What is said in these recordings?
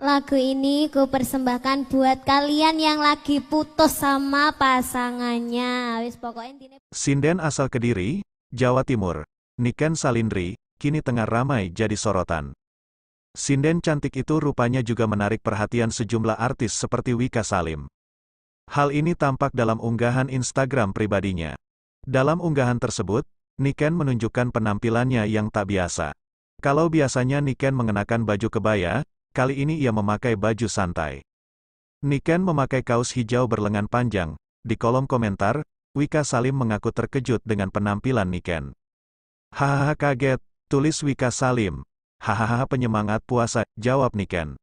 Lagu ini ku persembahkan buat kalian yang lagi putus sama pasangannya. Wis pokoknya intine. Sinden asal Kediri, Jawa Timur. Niken Salindri, kini tengah ramai jadi sorotan. Sinden cantik itu rupanya juga menarik perhatian sejumlah artis seperti Wika Salim. Hal ini tampak dalam unggahan Instagram pribadinya. Dalam unggahan tersebut, Niken menunjukkan penampilannya yang tak biasa. Kalau biasanya Niken mengenakan baju kebaya, kali ini ia memakai baju santai. Niken memakai kaos hijau berlengan panjang. Di kolom komentar, Wika Salim mengaku terkejut dengan penampilan Niken. Hahaha kaget, tulis Wika Salim. Hahaha penyemangat puasa, jawab Niken.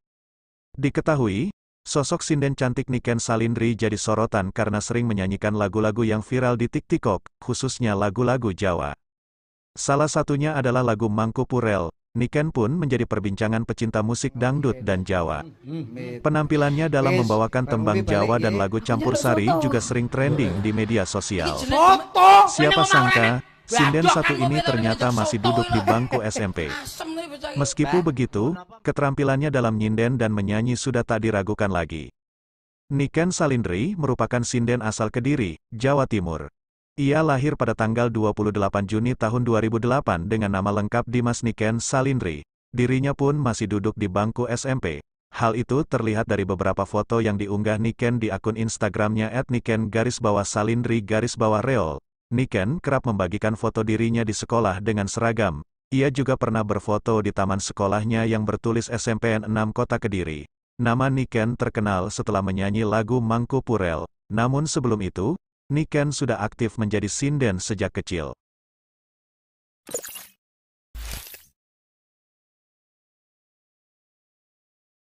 Diketahui, sosok sinden cantik Niken Salindri jadi sorotan karena sering menyanyikan lagu-lagu yang viral di TikTok, khususnya lagu-lagu Jawa. Salah satunya adalah lagu Mangku Purel, Niken pun menjadi perbincangan pecinta musik dangdut dan Jawa. Penampilannya dalam membawakan tembang Jawa dan lagu campur sari juga sering trending di media sosial. Siapa sangka, Sinden satu ini ternyata masih duduk di bangku SMP. Meskipun begitu, keterampilannya dalam nyinden dan menyanyi sudah tak diragukan lagi. Niken Salindri merupakan sinden asal Kediri, Jawa Timur. Ia lahir pada tanggal 28 Juni tahun 2008 dengan nama lengkap Dimas Niken Salindri. Dirinya pun masih duduk di bangku SMP. Hal itu terlihat dari beberapa foto yang diunggah Niken di akun Instagramnya at Niken garis bawah Salindri garis bawah Reol. Niken kerap membagikan foto dirinya di sekolah dengan seragam. Ia juga pernah berfoto di taman sekolahnya yang bertulis SMPN 6 Kota Kediri. Nama Niken terkenal setelah menyanyi lagu Mangku Purel. Namun sebelum itu, Niken sudah aktif menjadi sinden sejak kecil.